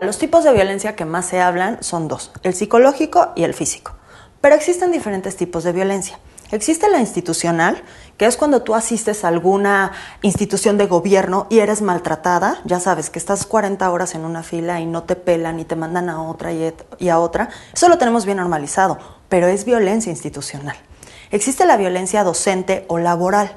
Los tipos de violencia que más se hablan son dos, el psicológico y el físico. Pero existen diferentes tipos de violencia. Existe la institucional, que es cuando tú asistes a alguna institución de gobierno y eres maltratada, ya sabes que estás 40 horas en una fila y no te pelan y te mandan a otra y a otra. Eso lo tenemos bien normalizado, pero es violencia institucional. Existe la violencia docente o laboral.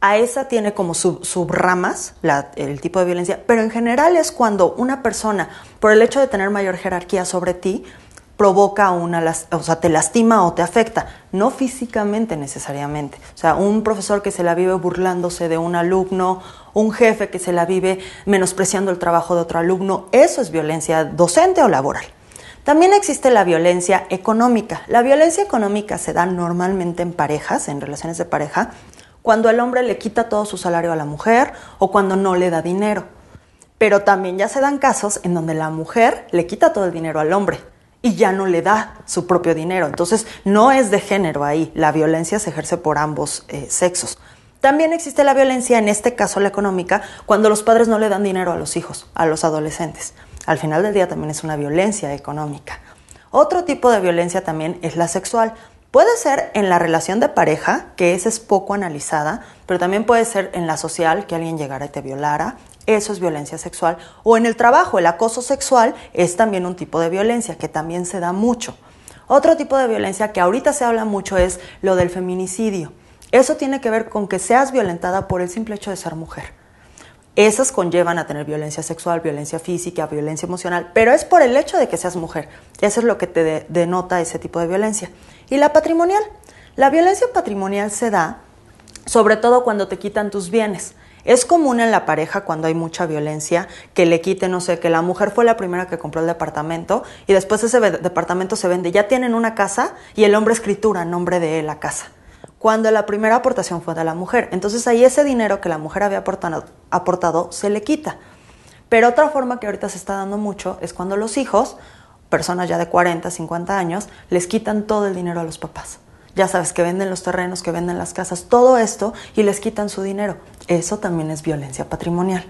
A esa tiene como sub, subramas el tipo de violencia, pero en general es cuando una persona, por el hecho de tener mayor jerarquía sobre ti, provoca una, o sea, te lastima o te afecta, no físicamente necesariamente. O sea, un profesor que se la vive burlándose de un alumno, un jefe que se la vive menospreciando el trabajo de otro alumno, eso es violencia docente o laboral. También existe la violencia económica. La violencia económica se da normalmente en parejas, en relaciones de pareja, cuando el hombre le quita todo su salario a la mujer o cuando no le da dinero. Pero también ya se dan casos en donde la mujer le quita todo el dinero al hombre y ya no le da su propio dinero. Entonces no es de género ahí, la violencia se ejerce por ambos eh, sexos. También existe la violencia, en este caso la económica, cuando los padres no le dan dinero a los hijos, a los adolescentes al final del día también es una violencia económica. Otro tipo de violencia también es la sexual. Puede ser en la relación de pareja, que esa es poco analizada, pero también puede ser en la social, que alguien llegara y te violara. Eso es violencia sexual. O en el trabajo, el acoso sexual es también un tipo de violencia que también se da mucho. Otro tipo de violencia que ahorita se habla mucho es lo del feminicidio. Eso tiene que ver con que seas violentada por el simple hecho de ser mujer. Esas conllevan a tener violencia sexual, violencia física, violencia emocional, pero es por el hecho de que seas mujer. Eso es lo que te denota ese tipo de violencia. Y la patrimonial. La violencia patrimonial se da sobre todo cuando te quitan tus bienes. Es común en la pareja cuando hay mucha violencia que le quiten, no sé, que la mujer fue la primera que compró el departamento y después ese departamento se vende. Ya tienen una casa y el hombre escritura en nombre de la casa cuando la primera aportación fue de la mujer. Entonces ahí ese dinero que la mujer había aportado, se le quita. Pero otra forma que ahorita se está dando mucho es cuando los hijos, personas ya de 40, 50 años, les quitan todo el dinero a los papás. Ya sabes que venden los terrenos, que venden las casas, todo esto y les quitan su dinero. Eso también es violencia patrimonial.